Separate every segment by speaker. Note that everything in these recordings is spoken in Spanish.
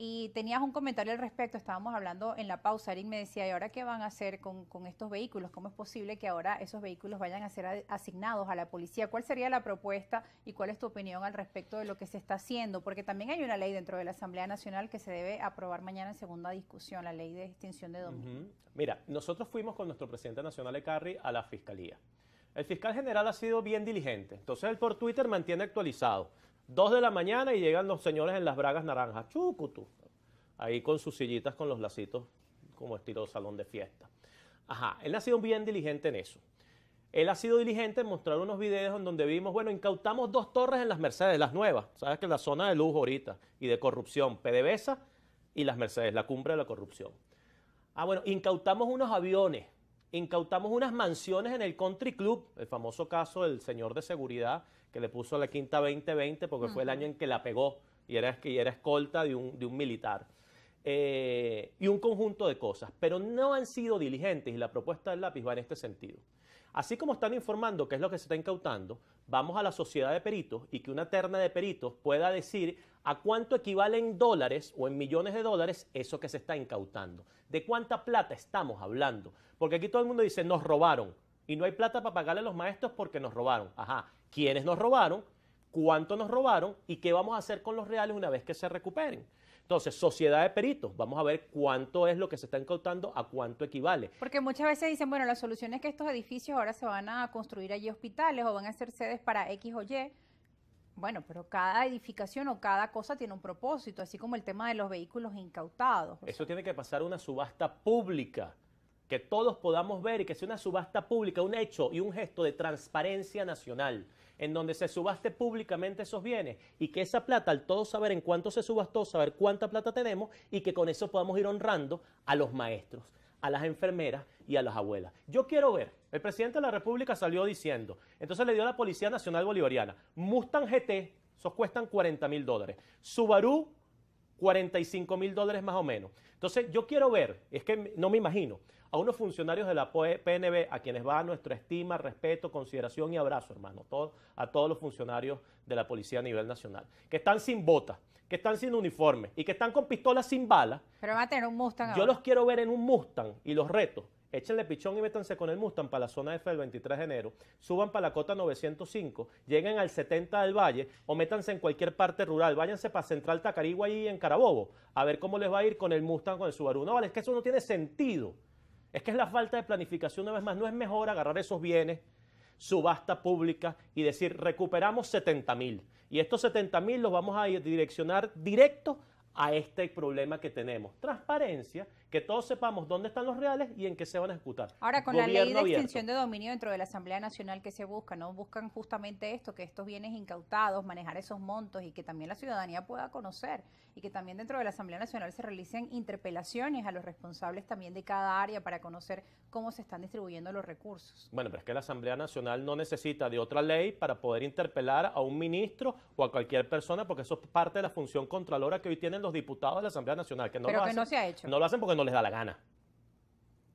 Speaker 1: Y tenías un comentario al respecto, estábamos hablando en la pausa, Erin me decía, ¿y ahora qué van a hacer con, estos vehículos? ¿Cómo es posible que ahora esos vehículos vayan a ser asignados a la policía? ¿Cuál sería la propuesta y cuál es tu opinión al respecto de lo que se está haciendo? Porque también hay una ley dentro de la Asamblea Nacional que se debe aprobar mañana en segunda discusión, la ley de extinción de dominio.
Speaker 2: Mira, nosotros fuimos con nuestro presidente nacional Ecarri a la Fiscalía. El fiscal general ha sido bien diligente, entonces él por Twitter mantiene actualizado. Dos de la mañana y llegan los señores en las bragas naranjas, chucutu, ahí con sus sillitas, con los lacitos, como estilo salón de fiesta. Ajá, él ha sido bien diligente en eso. Él ha sido diligente en mostrar unos videos en donde vimos, bueno, incautamos dos torres en las Mercedes, las nuevas, sabes que la zona de lujo ahorita y de corrupción, PDVSA y las Mercedes, la cumbre de la corrupción. Ah, bueno, incautamos unos aviones, incautamos unas mansiones en el Country Club, el famoso caso del señor de seguridad que le puso la quinta 2020 porque fue el año en que la pegó y era, escolta de un, militar. Eh, y un conjunto de cosas, pero no han sido diligentes y la propuesta del lápiz va en este sentido. Así como están informando qué es lo que se está incautando, vamos a la sociedad de peritos y que una terna de peritos pueda decir a cuánto equivalen dólares o en millones de dólares eso que se está incautando. ¿De cuánta plata estamos hablando? Porque aquí todo el mundo dice, nos robaron y no hay plata para pagarle a los maestros porque nos robaron. Ajá, ¿quiénes nos robaron? ¿Cuánto nos robaron? ¿Y qué vamos a hacer con los reales una vez que se recuperen? Entonces, sociedad de peritos, vamos a ver cuánto es lo que se está incautando, a cuánto equivale. Porque muchas
Speaker 1: veces dicen, bueno, la solución es que estos edificios ahora se van a construir allí hospitales o van a ser sedes para X o Y. Bueno, pero cada edificación o cada cosa tiene un propósito, así como el tema de los vehículos incautados.
Speaker 2: Eso tiene que pasar una subasta pública que todos podamos ver y que sea una subasta pública, un hecho y un gesto de transparencia nacional, en donde se subaste públicamente esos bienes y que esa plata, al todo saber en cuánto se subastó, saber cuánta plata tenemos y que con eso podamos ir honrando a los maestros, a las enfermeras y a las abuelas. Yo quiero ver, el presidente de la República salió diciendo, entonces le dio a la Policía Nacional Bolivariana, Mustang GT, esos cuestan 40 mil dólares, Subaru 45 mil dólares más o menos. Entonces, yo quiero ver, es que no me imagino, a unos funcionarios de la PNB a quienes va nuestra estima, respeto, consideración y abrazo, hermano, a todos los funcionarios de la policía a nivel nacional, que están sin botas, que están sin uniforme y que están con pistolas sin balas.
Speaker 1: Pero va a tener un Mustang. Yo los
Speaker 2: quiero ver en un Mustang y los reto. Échenle pichón y métanse con el Mustang para la zona F del 23 de enero, suban para la cota 905, lleguen al 70 del Valle o métanse en cualquier parte rural, váyanse para Central Tacarigua y en Carabobo, a ver cómo les va a ir con el Mustang, con el Subaru. No, vale, es que eso no tiene sentido. Es que es la falta de planificación una vez más. No es mejor agarrar esos bienes, subasta pública y decir, recuperamos 70 mil. Y estos 70 mil los vamos a direccionar directo a este problema que tenemos. Transparencia que todos sepamos dónde están los reales y en qué se van a ejecutar. Ahora, con la ley de extensión
Speaker 1: extinción de dominio dentro de la Asamblea Nacional que se busca, ¿no? Buscan justamente esto, que estos bienes incautados, manejar esos montos y que también la ciudadanía pueda conocer y que también dentro de la Asamblea Nacional se realicen interpelaciones a los responsables también de cada área para conocer cómo se están distribuyendo los recursos.
Speaker 2: Bueno, pero es que la Asamblea Nacional no necesita de otra ley para poder interpelar a un ministro o a cualquier persona porque eso es parte de la función contralora que hoy tienen los diputados de la Asamblea Nacional. Que no pero que no se ha hecho. No lo hacen porque no les da la gana.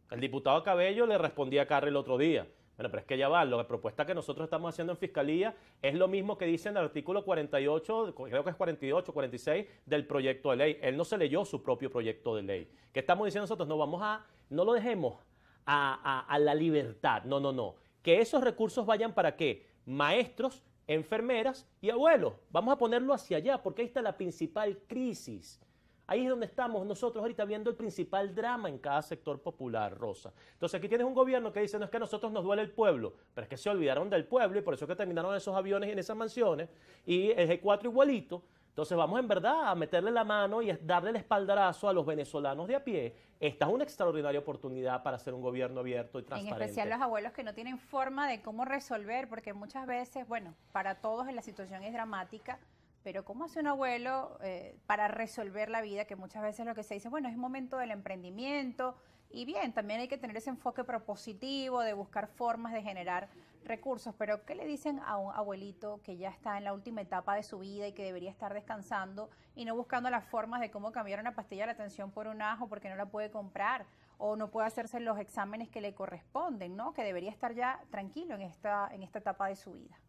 Speaker 2: El diputado Cabello le respondía a Carri el otro día. Bueno, pero es que ya va, la propuesta que nosotros estamos haciendo en Fiscalía es lo mismo que dice en el artículo 48, creo que es 48, 46 del proyecto de ley. Él no se leyó su propio proyecto de ley. ¿Qué estamos diciendo nosotros? No vamos a, no lo dejemos a, a la libertad. No, no, no. Que esos recursos vayan para qué? Maestros, enfermeras y abuelos. Vamos a ponerlo hacia allá, porque ahí está la principal crisis. Ahí es donde estamos nosotros ahorita viendo el principal drama en cada sector popular, Rosa. Entonces aquí tienes un gobierno que dice, no es que a nosotros nos duele el pueblo, pero es que se olvidaron del pueblo y por eso que terminaron esos aviones en esas mansiones y el G4 igualito. Entonces vamos en verdad a meterle la mano y darle el espaldarazo a los venezolanos de a pie. Esta es una extraordinaria oportunidad para hacer un gobierno abierto y transparente. En especial los
Speaker 1: abuelos que no tienen forma de cómo resolver, porque muchas veces, bueno, para todos la situación es dramática, pero ¿cómo hace un abuelo eh, para resolver la vida? Que muchas veces lo que se dice, bueno, es momento del emprendimiento. Y bien, también hay que tener ese enfoque propositivo de buscar formas de generar recursos. Pero ¿qué le dicen a un abuelito que ya está en la última etapa de su vida y que debería estar descansando y no buscando las formas de cómo cambiar una pastilla de la atención por un ajo porque no la puede comprar o no puede hacerse los exámenes que le corresponden, ¿no? Que debería estar ya tranquilo en esta, en esta etapa de su vida.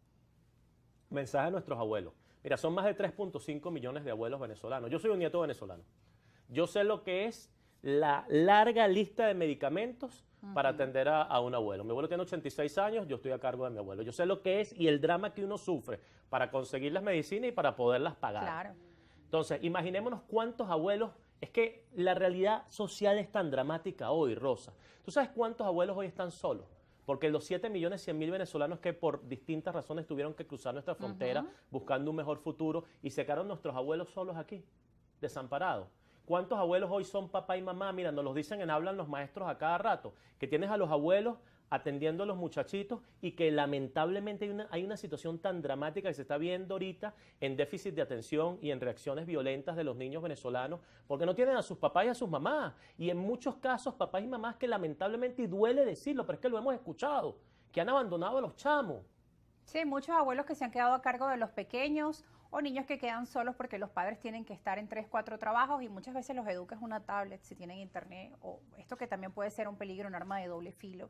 Speaker 2: Mensaje a nuestros abuelos Mira, son más de 3.5 millones de abuelos venezolanos. Yo soy un nieto venezolano. Yo sé lo que es la larga lista de medicamentos para atender a, un abuelo. Mi abuelo tiene 86 años, yo estoy a cargo de mi abuelo. Yo sé lo que es y el drama que uno sufre para conseguir las medicinas y para poderlas pagar. Entonces, imaginémonos cuántos abuelos es que la realidad social es tan dramática hoy, Rosa. ¿Tú sabes cuántos abuelos hoy están solos? Porque los 7 millones 100 mil venezolanos que por distintas razones tuvieron que cruzar nuestra frontera buscando un mejor futuro y se quedaron nuestros abuelos solos aquí, desamparados. ¿Cuántos abuelos hoy son papá y mamá? Mira, nos los dicen en hablan los maestros a cada rato, que tienes a los abuelos atendiendo a los muchachitos y que lamentablemente hay una, situación tan dramática que se está viendo ahorita en déficit de atención y en reacciones violentas de los niños venezolanos porque no tienen a sus papás y a sus mamás. Y en muchos casos papás y mamás que lamentablemente, y duele decirlo, pero es que lo hemos escuchado, que han abandonado a los chamos. Sí, muchos abuelos que se han
Speaker 1: quedado a cargo de los pequeños o niños que quedan solos porque los padres tienen que estar en tres, cuatro trabajos y muchas veces los educas una tablet si tienen internet o esto que también puede ser un peligro, un arma de doble filo